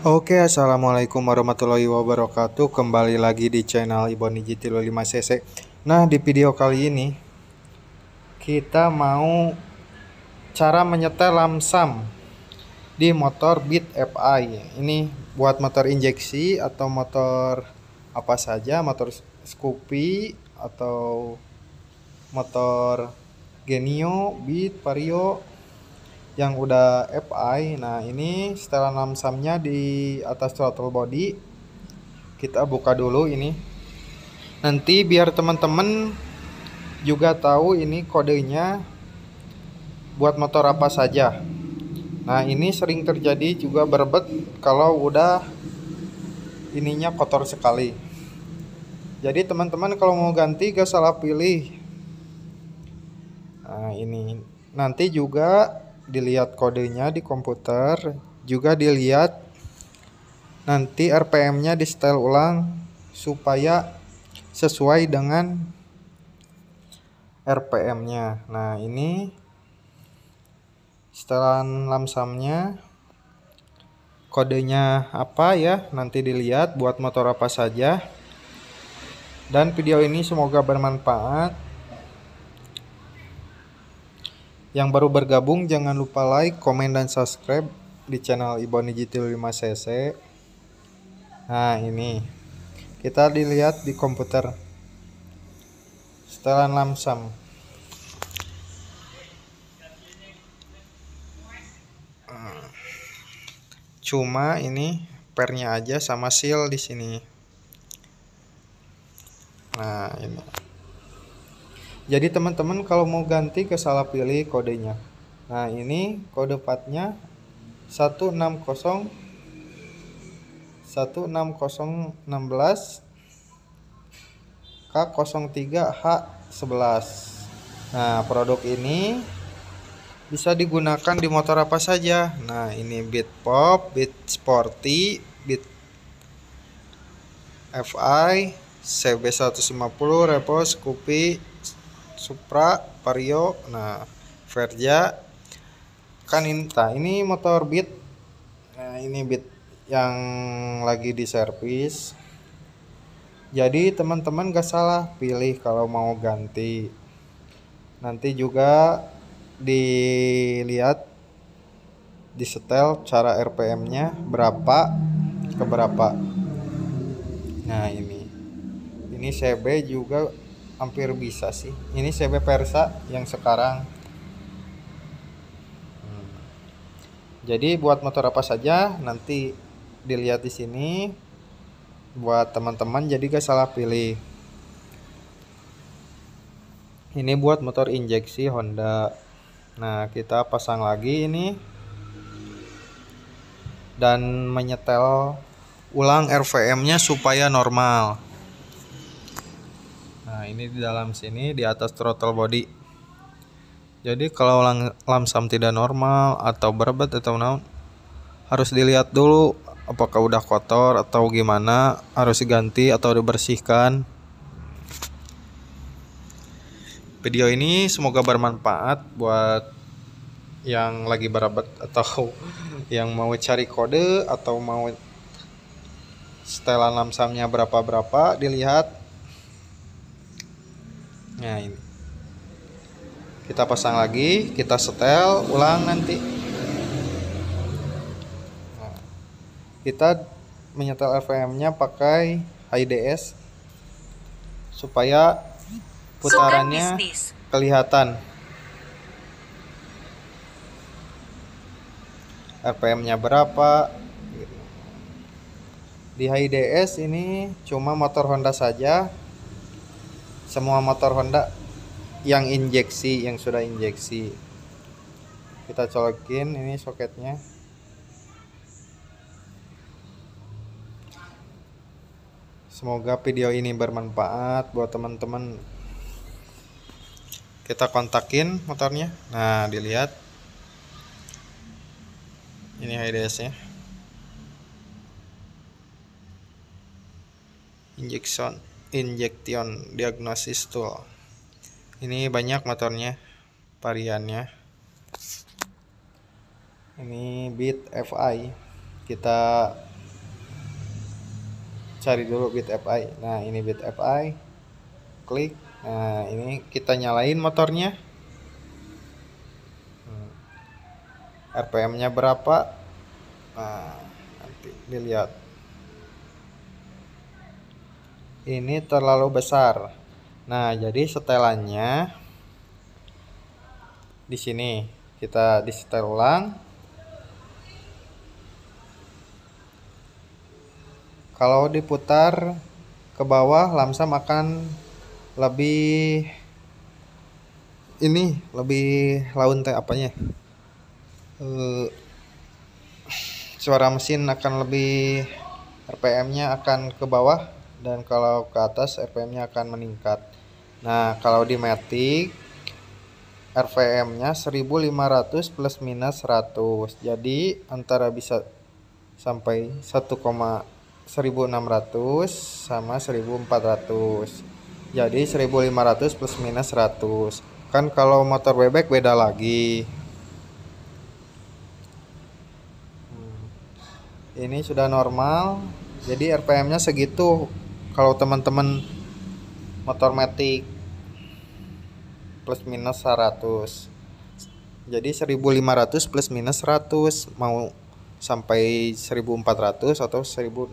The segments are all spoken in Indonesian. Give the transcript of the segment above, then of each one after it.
Oke assalamualaikum warahmatullahi wabarakatuh Kembali lagi di channel Ibon Digital 5cc Nah di video kali ini Kita mau Cara menyetel lamsam Di motor Beat FI Ini buat motor injeksi Atau motor apa saja Motor Scoopy Atau motor Genio, Beat, Vario yang udah FI nah ini setelan lamsamnya samnya di atas throttle body kita buka dulu ini nanti biar teman-teman juga tahu ini kodenya buat motor apa saja nah ini sering terjadi juga berbet kalau udah ininya kotor sekali jadi teman-teman kalau mau ganti gak salah pilih nah ini nanti juga dilihat kodenya di komputer, juga dilihat nanti RPM-nya di setel ulang supaya sesuai dengan RPM-nya. Nah, ini setelan lamsamnya kodenya apa ya nanti dilihat buat motor apa saja dan video ini semoga bermanfaat yang baru bergabung jangan lupa like, komen, dan subscribe di channel Ibon Digital 5cc. Nah ini kita dilihat di komputer setelan lamsam. Cuma ini pernya aja sama seal di sini. Nah ini. Jadi teman-teman kalau mau ganti ke salah pilih kodenya. Nah ini kode partnya 160 16016 K03H11. Nah, produk ini bisa digunakan di motor apa saja. Nah, ini Beat Pop, Beat Sporty, Beat FI, CB150, Repo, Scoopy, Supra, Vario, nah Verja kan ini, nah, ini motor Beat nah, ini Beat yang lagi di servis jadi teman-teman gak salah pilih kalau mau ganti nanti juga dilihat di setel cara RPM nya berapa ke berapa nah ini ini CB juga hampir bisa sih ini CB Persa yang sekarang hmm. jadi buat motor apa saja nanti dilihat di sini buat teman-teman jadi gak salah pilih ini buat motor injeksi Honda nah kita pasang lagi ini dan menyetel ulang RVM nya supaya normal ini di dalam sini di atas throttle body. Jadi kalau lang lamsam tidak normal atau berbet atau naon harus dilihat dulu apakah udah kotor atau gimana, harus diganti atau dibersihkan. Video ini semoga bermanfaat buat yang lagi berabat atau yang mau cari kode atau mau setelan lamsamnya berapa-berapa dilihat nah ini kita pasang lagi kita setel ulang nanti nah, kita menyetel FM nya pakai HDS supaya putarannya kelihatan RPM nya berapa di HDS ini cuma motor Honda saja semua motor Honda yang injeksi yang sudah injeksi kita colokin ini soketnya semoga video ini bermanfaat buat teman-teman kita kontakin motornya nah dilihat ini HDS nya injection injection diagnosis tool ini banyak motornya variannya ini bit FI kita cari dulu bit FI nah ini bit FI klik nah ini kita nyalain motornya RPM hmm. nya berapa nah nanti dilihat ini terlalu besar. Nah, jadi setelannya di sini kita disetel ulang. Kalau diputar ke bawah, lamsam akan lebih ini lebih laun teh apanya? Uh, suara mesin akan lebih RPM-nya akan ke bawah dan kalau ke atas RPM-nya akan meningkat. Nah, kalau di Matic RPM-nya 1500 plus minus 100. Jadi antara bisa sampai 1, 1600 sama 1400. Jadi 1500 plus minus 100. Kan kalau motor bebek beda lagi. Hmm. Ini sudah normal. Jadi RPM-nya segitu kalau teman-teman motor matic plus minus 100 jadi 1500 plus minus 100 mau sampai 1400 atau 1600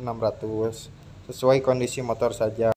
sesuai kondisi motor saja